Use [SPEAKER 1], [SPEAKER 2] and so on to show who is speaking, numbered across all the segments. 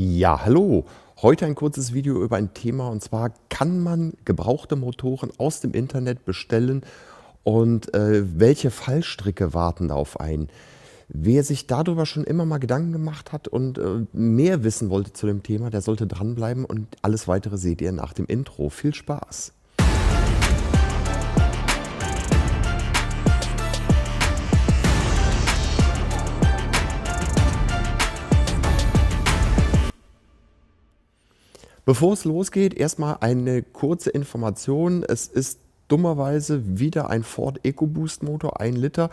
[SPEAKER 1] Ja, hallo. Heute ein kurzes Video über ein Thema und zwar kann man gebrauchte Motoren aus dem Internet bestellen und äh, welche Fallstricke warten auf einen. Wer sich darüber schon immer mal Gedanken gemacht hat und äh, mehr wissen wollte zu dem Thema, der sollte dranbleiben und alles weitere seht ihr nach dem Intro. Viel Spaß! Bevor es losgeht, erstmal eine kurze Information. Es ist dummerweise wieder ein Ford EcoBoost Motor, ein Liter.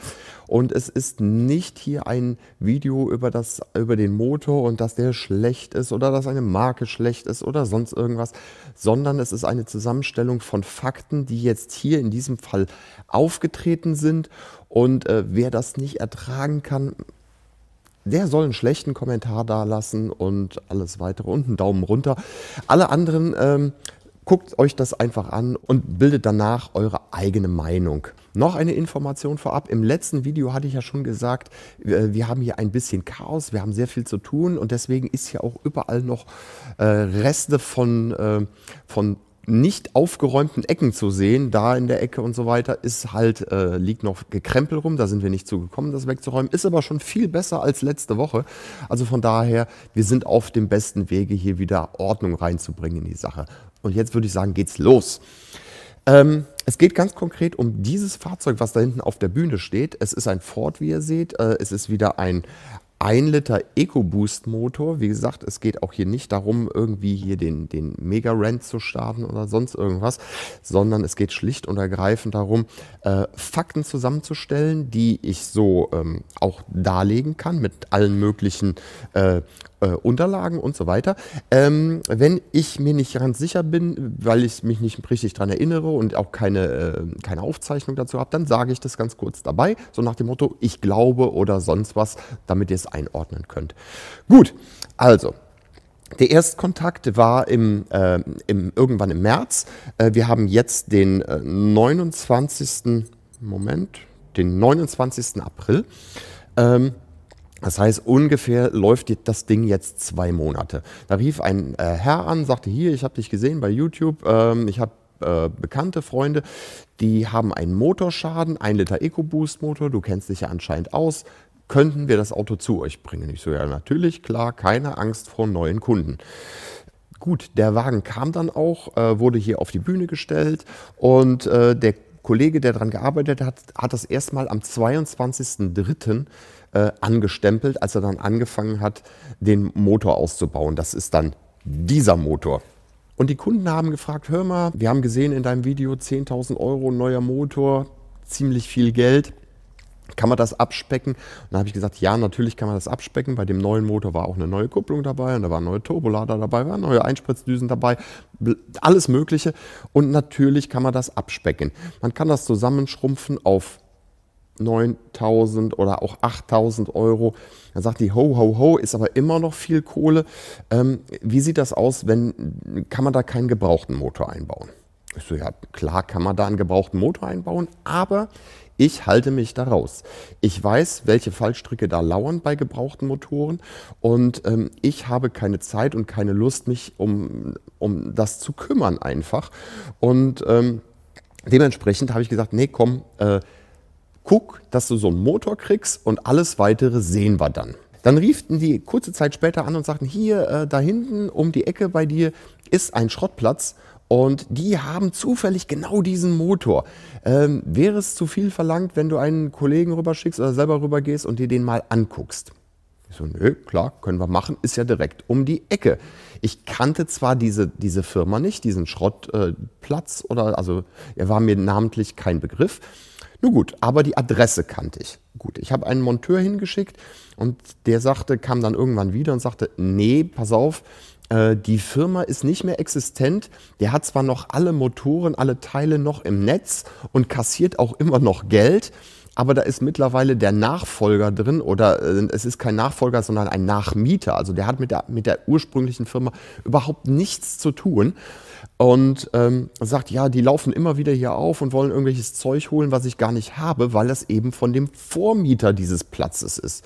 [SPEAKER 1] Und es ist nicht hier ein Video über, das, über den Motor und dass der schlecht ist oder dass eine Marke schlecht ist oder sonst irgendwas, sondern es ist eine Zusammenstellung von Fakten, die jetzt hier in diesem Fall aufgetreten sind. Und äh, wer das nicht ertragen kann, der soll einen schlechten Kommentar dalassen und alles weitere und einen Daumen runter. Alle anderen ähm, guckt euch das einfach an und bildet danach eure eigene Meinung. Noch eine Information vorab. Im letzten Video hatte ich ja schon gesagt, wir äh, haben hier ein bisschen Chaos, wir haben sehr viel zu tun und deswegen ist hier auch überall noch äh, Reste von, äh, von nicht aufgeräumten Ecken zu sehen, da in der Ecke und so weiter, ist halt, äh, liegt noch Gekrempel rum, da sind wir nicht zugekommen, das wegzuräumen, ist aber schon viel besser als letzte Woche. Also von daher, wir sind auf dem besten Wege, hier wieder Ordnung reinzubringen in die Sache. Und jetzt würde ich sagen, geht's los. Ähm, es geht ganz konkret um dieses Fahrzeug, was da hinten auf der Bühne steht. Es ist ein Ford, wie ihr seht. Äh, es ist wieder ein 1 Liter EcoBoost Motor. Wie gesagt, es geht auch hier nicht darum, irgendwie hier den, den Mega Rent zu starten oder sonst irgendwas, sondern es geht schlicht und ergreifend darum, äh, Fakten zusammenzustellen, die ich so ähm, auch darlegen kann mit allen möglichen äh, äh, Unterlagen und so weiter. Ähm, wenn ich mir nicht ganz sicher bin, weil ich mich nicht richtig daran erinnere und auch keine, äh, keine Aufzeichnung dazu habe, dann sage ich das ganz kurz dabei, so nach dem Motto, ich glaube oder sonst was, damit ihr es einordnen könnt. Gut, also. Der Erstkontakt war im, äh, im, irgendwann im März. Äh, wir haben jetzt den 29. Äh, Moment, den 29. April. Ähm, das heißt, ungefähr läuft das Ding jetzt zwei Monate. Da rief ein äh, Herr an, sagte, hier, ich habe dich gesehen bei YouTube, ähm, ich habe äh, bekannte Freunde, die haben einen Motorschaden, ein Liter EcoBoost-Motor, du kennst dich ja anscheinend aus, könnten wir das Auto zu euch bringen? Ich so, ja, natürlich, klar, keine Angst vor neuen Kunden. Gut, der Wagen kam dann auch, äh, wurde hier auf die Bühne gestellt und äh, der Kollege, der daran gearbeitet hat, hat das erstmal am 22.03. Äh, angestempelt, als er dann angefangen hat, den Motor auszubauen. Das ist dann dieser Motor. Und die Kunden haben gefragt, hör mal, wir haben gesehen in deinem Video 10.000 Euro neuer Motor, ziemlich viel Geld. Kann man das abspecken? Und dann habe ich gesagt, ja, natürlich kann man das abspecken. Bei dem neuen Motor war auch eine neue Kupplung dabei und da waren neue Turbolader dabei, waren neue Einspritzdüsen dabei, alles Mögliche. Und natürlich kann man das abspecken. Man kann das zusammenschrumpfen auf 9000 oder auch 8000 Euro. Dann sagt die, ho, ho, ho, ist aber immer noch viel Kohle. Ähm, wie sieht das aus, wenn, kann man da keinen gebrauchten Motor einbauen? Ich so, ja, klar kann man da einen gebrauchten Motor einbauen, aber ich halte mich da raus. Ich weiß, welche Fallstricke da lauern bei gebrauchten Motoren und ähm, ich habe keine Zeit und keine Lust, mich um, um das zu kümmern einfach. Und ähm, dementsprechend habe ich gesagt, nee, komm, äh, guck, dass du so einen Motor kriegst und alles weitere sehen wir dann. Dann riefen die kurze Zeit später an und sagten, hier, äh, da hinten um die Ecke bei dir ist ein Schrottplatz und die haben zufällig genau diesen Motor. Ähm, wäre es zu viel verlangt, wenn du einen Kollegen rüberschickst oder selber rübergehst und dir den mal anguckst? Ich so, nö, klar, können wir machen, ist ja direkt um die Ecke. Ich kannte zwar diese, diese Firma nicht, diesen Schrottplatz äh, oder, also er war mir namentlich kein Begriff. Nun gut, aber die Adresse kannte ich. Gut, ich habe einen Monteur hingeschickt und der sagte, kam dann irgendwann wieder und sagte, nee, pass auf, äh, die Firma ist nicht mehr existent. Der hat zwar noch alle Motoren, alle Teile noch im Netz und kassiert auch immer noch Geld aber da ist mittlerweile der Nachfolger drin oder äh, es ist kein Nachfolger, sondern ein Nachmieter. Also der hat mit der, mit der ursprünglichen Firma überhaupt nichts zu tun und ähm, sagt, ja, die laufen immer wieder hier auf und wollen irgendwelches Zeug holen, was ich gar nicht habe, weil das eben von dem Vormieter dieses Platzes ist.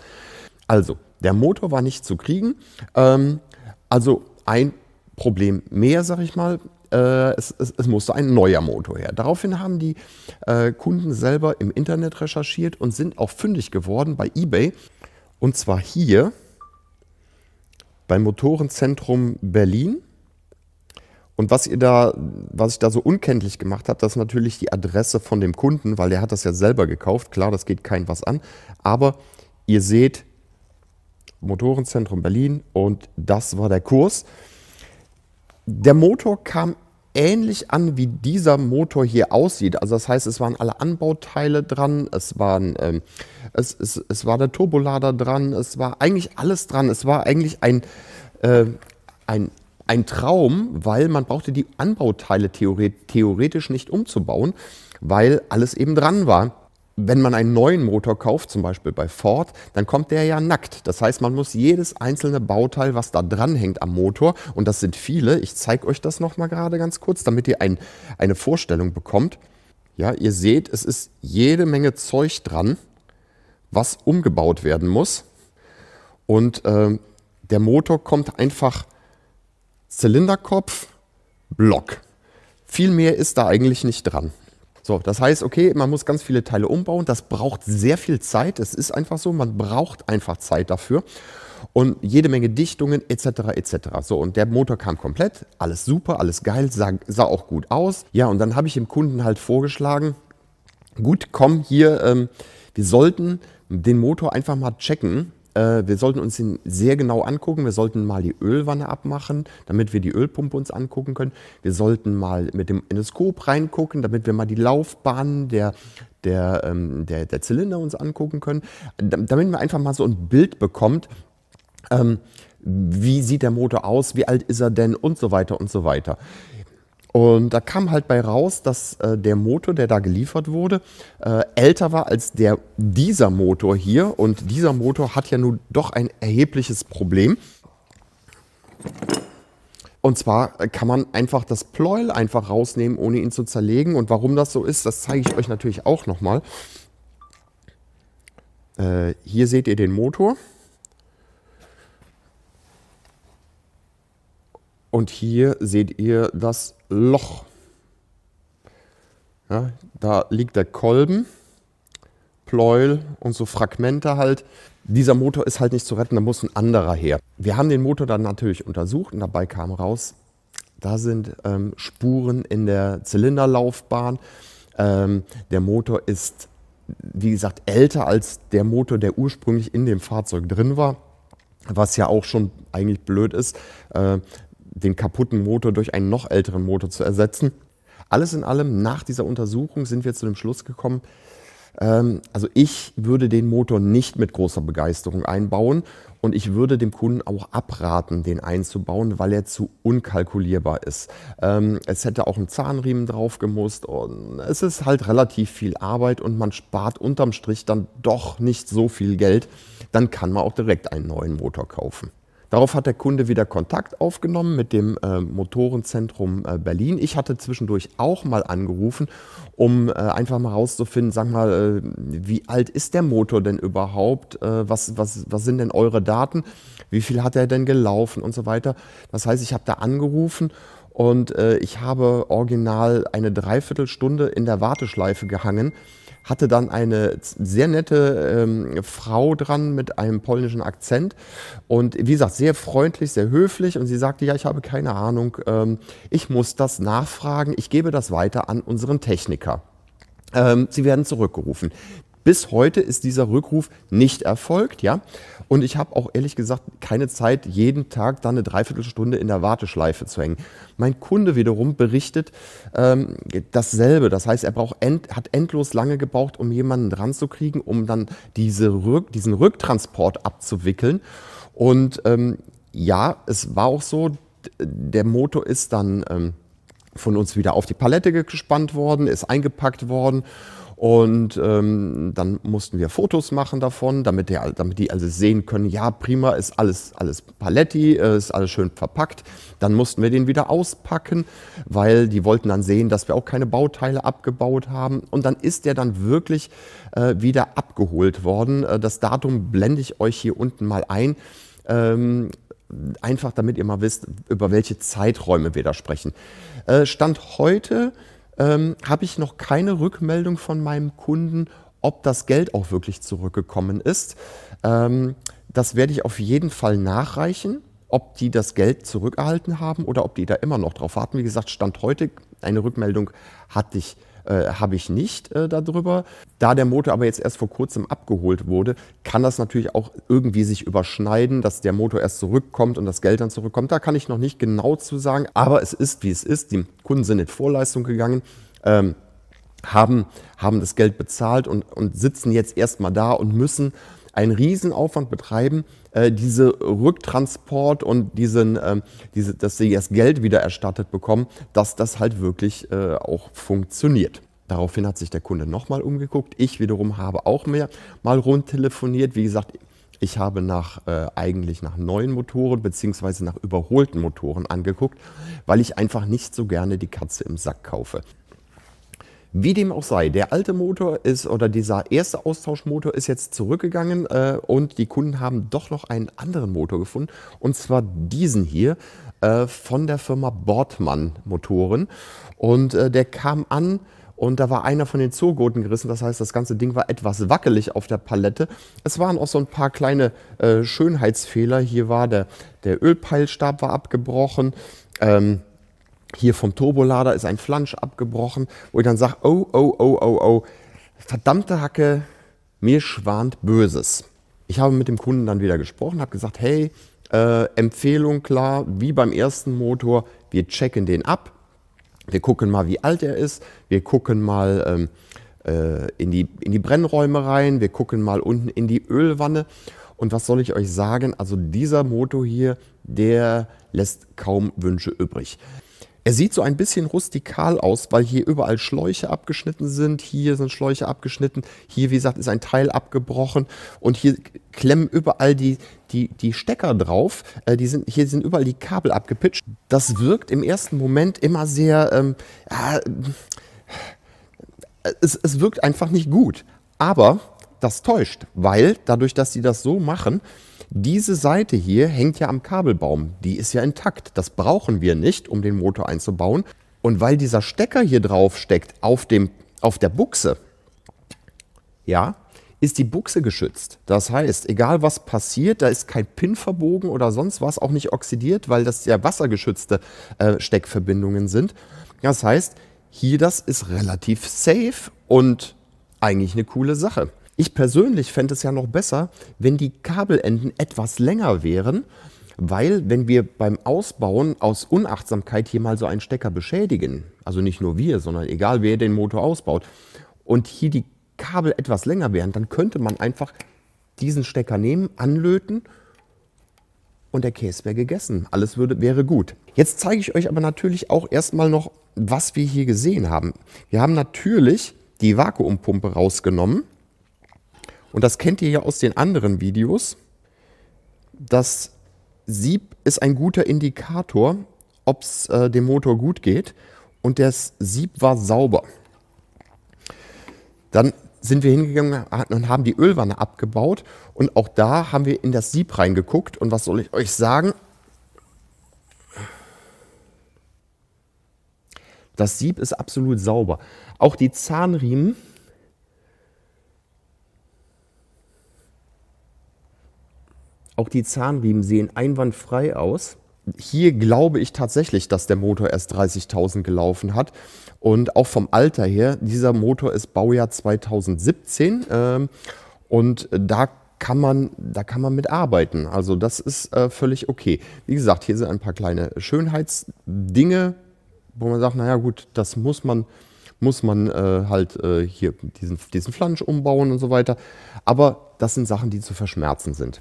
[SPEAKER 1] Also, der Motor war nicht zu kriegen. Ähm, also ein Problem mehr, sag ich mal. Äh, es, es, es, musste ein neuer Motor her. Daraufhin haben die äh, Kunden selber im Internet recherchiert und sind auch fündig geworden bei eBay. Und zwar hier beim Motorenzentrum Berlin. Und was ihr da, was ich da so unkenntlich gemacht habe, das ist natürlich die Adresse von dem Kunden, weil der hat das ja selber gekauft. Klar, das geht kein was an. Aber ihr seht Motorenzentrum Berlin und das war der Kurs. Der Motor kam ähnlich an, wie dieser Motor hier aussieht. Also das heißt, es waren alle Anbauteile dran, es, waren, ähm, es, es, es war der Turbolader dran, es war eigentlich alles dran. Es war eigentlich ein, äh, ein, ein Traum, weil man brauchte die Anbauteile theoret theoretisch nicht umzubauen, weil alles eben dran war wenn man einen neuen Motor kauft, zum Beispiel bei Ford, dann kommt der ja nackt. Das heißt, man muss jedes einzelne Bauteil, was da dranhängt am Motor, und das sind viele, ich zeige euch das nochmal gerade ganz kurz, damit ihr ein, eine Vorstellung bekommt. Ja, ihr seht, es ist jede Menge Zeug dran, was umgebaut werden muss. Und äh, der Motor kommt einfach Zylinderkopf, Block. Viel mehr ist da eigentlich nicht dran. So, das heißt, okay, man muss ganz viele Teile umbauen. Das braucht sehr viel Zeit. Es ist einfach so, man braucht einfach Zeit dafür. Und jede Menge Dichtungen etc. etc. So, und der Motor kam komplett, alles super, alles geil, sah, sah auch gut aus. Ja, und dann habe ich dem Kunden halt vorgeschlagen, gut, komm hier, ähm, wir sollten den Motor einfach mal checken, äh, wir sollten uns ihn sehr genau angucken. Wir sollten mal die Ölwanne abmachen, damit wir die Ölpumpe uns angucken können. Wir sollten mal mit dem Endoskop reingucken, damit wir mal die Laufbahn der, der, ähm, der, der Zylinder uns angucken können. Damit man einfach mal so ein Bild bekommt, ähm, wie sieht der Motor aus, wie alt ist er denn und so weiter und so weiter. Und da kam halt bei raus, dass äh, der Motor, der da geliefert wurde, äh, älter war als der dieser Motor hier. Und dieser Motor hat ja nun doch ein erhebliches Problem. Und zwar äh, kann man einfach das Pleuel einfach rausnehmen, ohne ihn zu zerlegen. Und warum das so ist, das zeige ich euch natürlich auch nochmal. Äh, hier seht ihr den Motor. Und hier seht ihr das Loch. Ja, da liegt der Kolben, Pleuel und so Fragmente halt. Dieser Motor ist halt nicht zu retten, da muss ein anderer her. Wir haben den Motor dann natürlich untersucht und dabei kam raus, da sind ähm, Spuren in der Zylinderlaufbahn. Ähm, der Motor ist, wie gesagt, älter als der Motor, der ursprünglich in dem Fahrzeug drin war was ja auch schon eigentlich blöd ist, äh, den kaputten Motor durch einen noch älteren Motor zu ersetzen. Alles in allem, nach dieser Untersuchung sind wir zu dem Schluss gekommen, ähm, also ich würde den Motor nicht mit großer Begeisterung einbauen und ich würde dem Kunden auch abraten, den einzubauen, weil er zu unkalkulierbar ist. Ähm, es hätte auch ein Zahnriemen drauf gemusst und es ist halt relativ viel Arbeit und man spart unterm Strich dann doch nicht so viel Geld. Dann kann man auch direkt einen neuen Motor kaufen. Darauf hat der Kunde wieder Kontakt aufgenommen mit dem äh, Motorenzentrum äh, Berlin. Ich hatte zwischendurch auch mal angerufen, um äh, einfach mal rauszufinden, sag mal, äh, wie alt ist der Motor denn überhaupt? Äh, was, was, was sind denn eure Daten? Wie viel hat er denn gelaufen und so weiter? Das heißt, ich habe da angerufen und äh, ich habe original eine Dreiviertelstunde in der Warteschleife gehangen hatte dann eine sehr nette ähm, Frau dran mit einem polnischen Akzent und wie gesagt, sehr freundlich, sehr höflich und sie sagte, ja, ich habe keine Ahnung, ähm, ich muss das nachfragen, ich gebe das weiter an unseren Techniker. Ähm, sie werden zurückgerufen. Bis heute ist dieser Rückruf nicht erfolgt, ja. Und ich habe auch ehrlich gesagt keine Zeit, jeden Tag dann eine Dreiviertelstunde in der Warteschleife zu hängen. Mein Kunde wiederum berichtet ähm, dasselbe. Das heißt, er braucht end, hat endlos lange gebraucht, um jemanden dran zu kriegen, um dann diese Rück, diesen Rücktransport abzuwickeln. Und ähm, ja, es war auch so, der Motor ist dann ähm, von uns wieder auf die Palette gespannt worden, ist eingepackt worden und ähm, dann mussten wir Fotos machen davon, damit der, damit die also sehen können, ja, prima, ist alles, alles Paletti, äh, ist alles schön verpackt. Dann mussten wir den wieder auspacken, weil die wollten dann sehen, dass wir auch keine Bauteile abgebaut haben. Und dann ist der dann wirklich äh, wieder abgeholt worden. Äh, das Datum blende ich euch hier unten mal ein. Ähm, einfach damit ihr mal wisst, über welche Zeiträume wir da sprechen. Äh, Stand heute ähm, habe ich noch keine Rückmeldung von meinem Kunden, ob das Geld auch wirklich zurückgekommen ist. Ähm, das werde ich auf jeden Fall nachreichen, ob die das Geld zurückerhalten haben oder ob die da immer noch drauf warten. Wie gesagt, Stand heute, eine Rückmeldung hatte ich äh, habe ich nicht äh, darüber. Da der Motor aber jetzt erst vor kurzem abgeholt wurde, kann das natürlich auch irgendwie sich überschneiden, dass der Motor erst zurückkommt und das Geld dann zurückkommt. Da kann ich noch nicht genau zu sagen, aber es ist, wie es ist. Die Kunden sind in Vorleistung gegangen. Ähm, haben, haben das Geld bezahlt und, und sitzen jetzt erstmal da und müssen einen Riesenaufwand betreiben, äh, diese Rücktransport und diesen, äh, diese, dass sie das Geld wieder erstattet bekommen, dass das halt wirklich äh, auch funktioniert. Daraufhin hat sich der Kunde nochmal umgeguckt. Ich wiederum habe auch mehr mal rund telefoniert. Wie gesagt, ich habe nach, äh, eigentlich nach neuen Motoren bzw. nach überholten Motoren angeguckt, weil ich einfach nicht so gerne die Katze im Sack kaufe. Wie dem auch sei, der alte Motor ist oder dieser erste Austauschmotor ist jetzt zurückgegangen äh, und die Kunden haben doch noch einen anderen Motor gefunden und zwar diesen hier äh, von der Firma Bortmann Motoren und äh, der kam an und da war einer von den Zugurten gerissen. Das heißt, das ganze Ding war etwas wackelig auf der Palette. Es waren auch so ein paar kleine äh, Schönheitsfehler. Hier war der, der Ölpeilstab war abgebrochen. Ähm, hier vom Turbolader ist ein Flansch abgebrochen, wo ich dann sage, oh, oh, oh, oh, oh, verdammte Hacke, mir schwant Böses. Ich habe mit dem Kunden dann wieder gesprochen, habe gesagt, hey, äh, Empfehlung klar, wie beim ersten Motor, wir checken den ab, wir gucken mal, wie alt er ist, wir gucken mal... Ähm, äh, in, die, in die Brennräume rein, wir gucken mal unten in die Ölwanne. Und was soll ich euch sagen? Also dieser Motor hier, der lässt kaum Wünsche übrig. Er sieht so ein bisschen rustikal aus, weil hier überall Schläuche abgeschnitten sind. Hier sind Schläuche abgeschnitten. Hier, wie gesagt, ist ein Teil abgebrochen. Und hier klemmen überall die, die, die Stecker drauf. Äh, die sind, hier sind überall die Kabel abgepitcht. Das wirkt im ersten Moment immer sehr. Ähm, äh, es, es wirkt einfach nicht gut. Aber das täuscht, weil dadurch, dass sie das so machen, diese Seite hier hängt ja am Kabelbaum. Die ist ja intakt. Das brauchen wir nicht, um den Motor einzubauen. Und weil dieser Stecker hier drauf steckt, auf, dem, auf der Buchse, ja, ist die Buchse geschützt. Das heißt, egal was passiert, da ist kein Pin verbogen oder sonst was, auch nicht oxidiert, weil das ja wassergeschützte äh, Steckverbindungen sind. Das heißt, hier das ist relativ safe und eigentlich eine coole Sache. Ich persönlich fände es ja noch besser, wenn die Kabelenden etwas länger wären, weil wenn wir beim Ausbauen aus Unachtsamkeit hier mal so einen Stecker beschädigen, also nicht nur wir, sondern egal wer den Motor ausbaut, und hier die Kabel etwas länger wären, dann könnte man einfach diesen Stecker nehmen, anlöten und der Käse wäre gegessen. Alles würde, wäre gut. Jetzt zeige ich euch aber natürlich auch erstmal noch, was wir hier gesehen haben. Wir haben natürlich die Vakuumpumpe rausgenommen und das kennt ihr ja aus den anderen Videos. Das Sieb ist ein guter Indikator, ob es äh, dem Motor gut geht. Und das Sieb war sauber. Dann sind wir hingegangen und haben die Ölwanne abgebaut. Und auch da haben wir in das Sieb reingeguckt. Und was soll ich euch sagen? Das Sieb ist absolut sauber. Auch die Zahnriemen Auch die Zahnriemen sehen einwandfrei aus. Hier glaube ich tatsächlich, dass der Motor erst 30.000 gelaufen hat. Und auch vom Alter her, dieser Motor ist Baujahr 2017. Ähm, und da kann man, da kann man mit arbeiten. Also das ist äh, völlig okay. Wie gesagt, hier sind ein paar kleine Schönheitsdinge, wo man sagt, naja gut, das muss man, muss man äh, halt äh, hier diesen, diesen Flansch umbauen und so weiter. Aber das sind Sachen, die zu verschmerzen sind.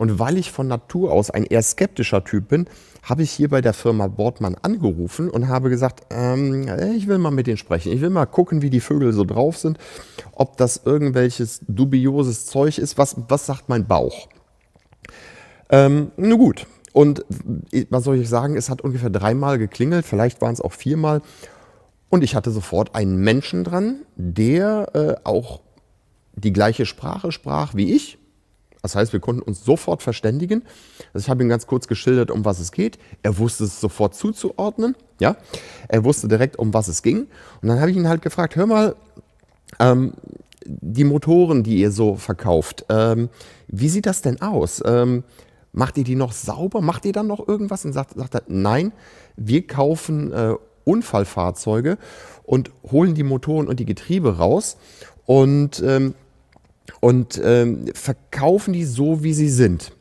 [SPEAKER 1] Und weil ich von Natur aus ein eher skeptischer Typ bin, habe ich hier bei der Firma Bordmann angerufen und habe gesagt, ähm, ich will mal mit denen sprechen. Ich will mal gucken, wie die Vögel so drauf sind, ob das irgendwelches dubioses Zeug ist. Was, was sagt mein Bauch? Ähm, nun gut. Und äh, was soll ich sagen, es hat ungefähr dreimal geklingelt, vielleicht waren es auch viermal. Und ich hatte sofort einen Menschen dran, der äh, auch die gleiche Sprache sprach wie ich das heißt, wir konnten uns sofort verständigen. Also ich habe ihm ganz kurz geschildert, um was es geht. Er wusste es sofort zuzuordnen. Ja, er wusste direkt, um was es ging. Und dann habe ich ihn halt gefragt: Hör mal, ähm, die Motoren, die ihr so verkauft, ähm, wie sieht das denn aus? Ähm, macht ihr die noch sauber? Macht ihr dann noch irgendwas? Und sagt, sagt er: Nein, wir kaufen äh, Unfallfahrzeuge und holen die Motoren und die Getriebe raus und ähm, und ähm, verkaufen die so, wie sie sind.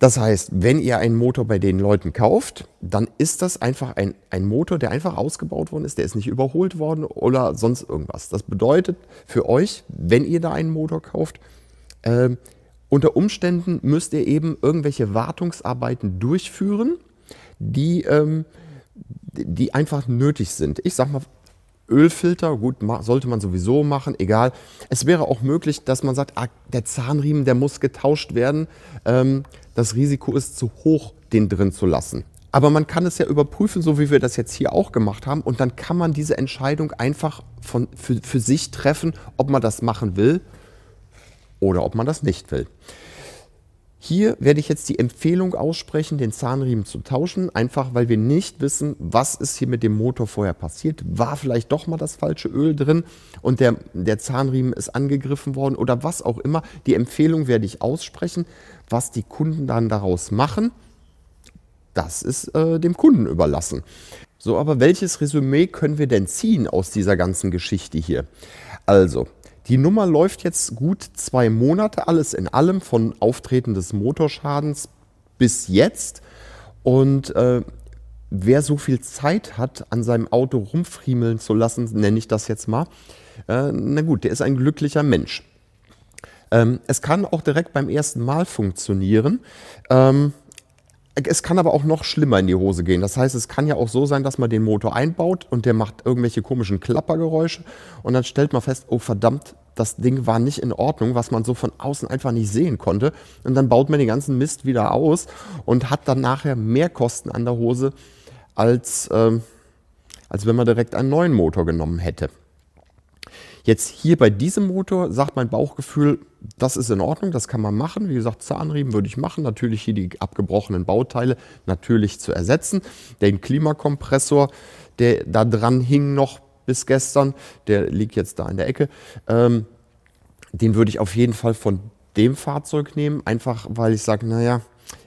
[SPEAKER 1] Das heißt, wenn ihr einen Motor bei den Leuten kauft, dann ist das einfach ein, ein Motor, der einfach ausgebaut worden ist, der ist nicht überholt worden oder sonst irgendwas. Das bedeutet für euch, wenn ihr da einen Motor kauft, äh, unter Umständen müsst ihr eben irgendwelche Wartungsarbeiten durchführen, die, ähm, die einfach nötig sind. Ich sag mal Ölfilter, gut, sollte man sowieso machen, egal. Es wäre auch möglich, dass man sagt, ah, der Zahnriemen, der muss getauscht werden. Ähm, das Risiko ist zu hoch, den drin zu lassen. Aber man kann es ja überprüfen, so wie wir das jetzt hier auch gemacht haben. Und dann kann man diese Entscheidung einfach von, für, für sich treffen, ob man das machen will oder ob man das nicht will. Hier werde ich jetzt die Empfehlung aussprechen, den Zahnriemen zu tauschen, einfach weil wir nicht wissen, was ist hier mit dem Motor vorher passiert. War vielleicht doch mal das falsche Öl drin und der, der Zahnriemen ist angegriffen worden oder was auch immer. Die Empfehlung werde ich aussprechen. Was die Kunden dann daraus machen, das ist äh, dem Kunden überlassen. So, aber welches Resümee können wir denn ziehen aus dieser ganzen Geschichte hier? Also, die Nummer läuft jetzt gut zwei Monate, alles in allem, von Auftreten des Motorschadens bis jetzt. Und äh, wer so viel Zeit hat, an seinem Auto rumfriemeln zu lassen, nenne ich das jetzt mal, äh, na gut, der ist ein glücklicher Mensch. Ähm, es kann auch direkt beim ersten Mal funktionieren. Ähm, es kann aber auch noch schlimmer in die Hose gehen. Das heißt, es kann ja auch so sein, dass man den Motor einbaut und der macht irgendwelche komischen Klappergeräusche und dann stellt man fest, oh verdammt, das Ding war nicht in Ordnung, was man so von außen einfach nicht sehen konnte. Und dann baut man den ganzen Mist wieder aus und hat dann nachher mehr Kosten an der Hose, als, äh, als wenn man direkt einen neuen Motor genommen hätte. Jetzt hier bei diesem Motor sagt mein Bauchgefühl, das ist in Ordnung, das kann man machen. Wie gesagt, Zahnriemen würde ich machen. Natürlich hier die abgebrochenen Bauteile natürlich zu ersetzen. Den Klimakompressor, der da dran hing noch bis gestern, der liegt jetzt da in der Ecke. Ähm, den würde ich auf jeden Fall von dem Fahrzeug nehmen, einfach weil ich sage, naja,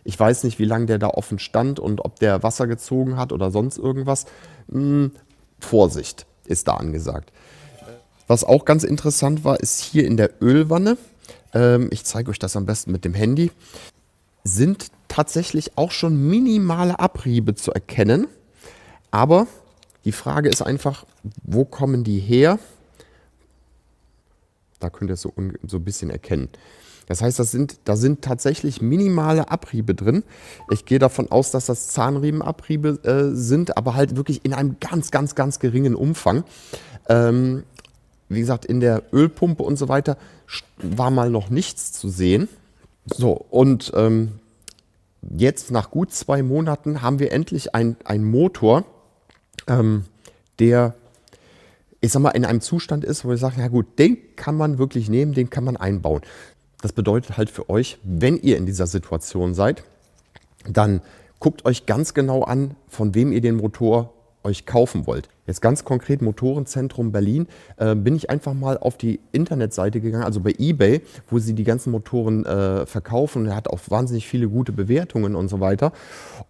[SPEAKER 1] ich weiß nicht, wie lange der da offen stand und ob der Wasser gezogen hat oder sonst irgendwas. Hm, Vorsicht ist da angesagt. Was auch ganz interessant war, ist hier in der Ölwanne, ähm, ich zeige euch das am besten mit dem Handy, sind tatsächlich auch schon minimale Abriebe zu erkennen. Aber die Frage ist einfach, wo kommen die her? Da könnt ihr es so, so ein bisschen erkennen. Das heißt, das sind, da sind tatsächlich minimale Abriebe drin. Ich gehe davon aus, dass das Zahnriemenabriebe äh, sind, aber halt wirklich in einem ganz, ganz, ganz geringen Umfang. Ähm, wie gesagt, in der Ölpumpe und so weiter war mal noch nichts zu sehen. So, und ähm, jetzt nach gut zwei Monaten haben wir endlich einen Motor, ähm, der, ich sag mal, in einem Zustand ist, wo wir sagen, ja gut, den kann man wirklich nehmen, den kann man einbauen. Das bedeutet halt für euch, wenn ihr in dieser Situation seid, dann guckt euch ganz genau an, von wem ihr den Motor euch kaufen wollt. Jetzt ganz konkret Motorenzentrum Berlin, äh, bin ich einfach mal auf die Internetseite gegangen, also bei eBay, wo sie die ganzen Motoren äh, verkaufen. Er hat auch wahnsinnig viele gute Bewertungen und so weiter.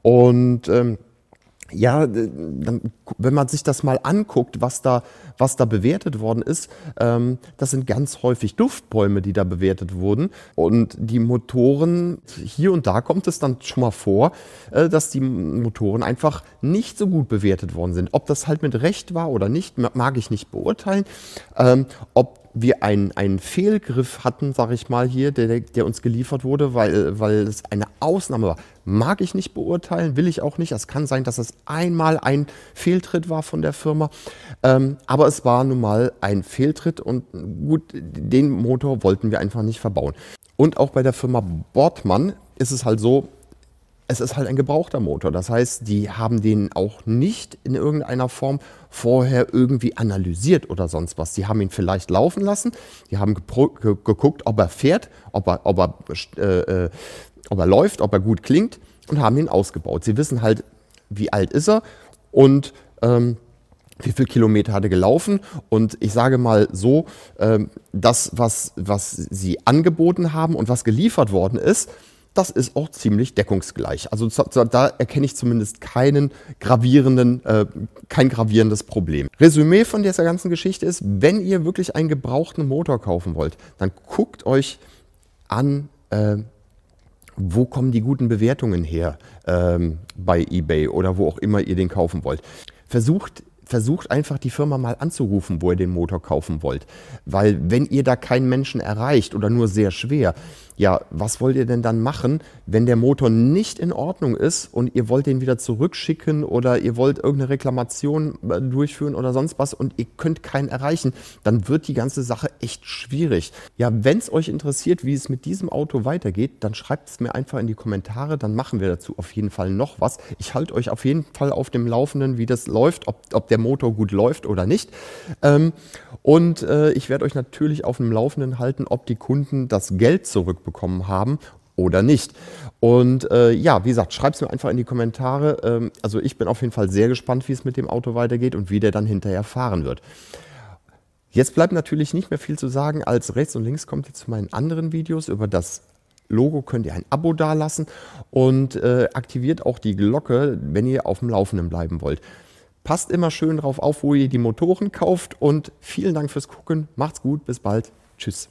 [SPEAKER 1] Und ähm, ja, wenn man sich das mal anguckt, was da, was da bewertet worden ist, ähm, das sind ganz häufig Duftbäume, die da bewertet wurden. Und die Motoren, hier und da kommt es dann schon mal vor, äh, dass die Motoren einfach nicht so gut bewertet worden sind. Ob das halt mit Recht war oder nicht, mag ich nicht beurteilen. Ähm, ob wir einen, einen Fehlgriff hatten, sage ich mal hier, der, der uns geliefert wurde, weil, weil es eine Ausnahme war. Mag ich nicht beurteilen, will ich auch nicht. Es kann sein, dass es einmal ein Fehltritt war von der Firma. Ähm, aber es war nun mal ein Fehltritt und gut, den Motor wollten wir einfach nicht verbauen. Und auch bei der Firma Bortmann ist es halt so, es ist halt ein gebrauchter Motor. Das heißt, die haben den auch nicht in irgendeiner Form vorher irgendwie analysiert oder sonst was. Die haben ihn vielleicht laufen lassen, die haben geguckt, ob er fährt, ob er, ob, er, äh, äh, ob er läuft, ob er gut klingt und haben ihn ausgebaut. Sie wissen halt, wie alt ist er und ähm, wie viel Kilometer hat er gelaufen und ich sage mal so, ähm, das, was, was sie angeboten haben und was geliefert worden ist, das ist auch ziemlich deckungsgleich. Also da erkenne ich zumindest keinen gravierenden, äh, kein gravierendes Problem. Resümee von dieser ganzen Geschichte ist, wenn ihr wirklich einen gebrauchten Motor kaufen wollt, dann guckt euch an, äh, wo kommen die guten Bewertungen her ähm, bei eBay oder wo auch immer ihr den kaufen wollt. Versucht versucht einfach die Firma mal anzurufen, wo ihr den Motor kaufen wollt. Weil wenn ihr da keinen Menschen erreicht oder nur sehr schwer, ja, was wollt ihr denn dann machen, wenn der Motor nicht in Ordnung ist und ihr wollt den wieder zurückschicken oder ihr wollt irgendeine Reklamation äh, durchführen oder sonst was und ihr könnt keinen erreichen, dann wird die ganze Sache echt schwierig. Ja, wenn es euch interessiert, wie es mit diesem Auto weitergeht, dann schreibt es mir einfach in die Kommentare, dann machen wir dazu auf jeden Fall noch was. Ich halte euch auf jeden Fall auf dem Laufenden, wie das läuft, ob, ob der Motor gut läuft oder nicht. Ähm, und äh, ich werde euch natürlich auf dem Laufenden halten, ob die Kunden das Geld zurückbekommen bekommen haben oder nicht. Und äh, ja, wie gesagt, schreibt es mir einfach in die Kommentare. Ähm, also ich bin auf jeden Fall sehr gespannt, wie es mit dem Auto weitergeht und wie der dann hinterher fahren wird. Jetzt bleibt natürlich nicht mehr viel zu sagen, als rechts und links kommt ihr zu meinen anderen Videos. Über das Logo könnt ihr ein Abo dalassen und äh, aktiviert auch die Glocke, wenn ihr auf dem Laufenden bleiben wollt. Passt immer schön drauf auf, wo ihr die Motoren kauft und vielen Dank fürs Gucken. Macht's gut, bis bald. Tschüss.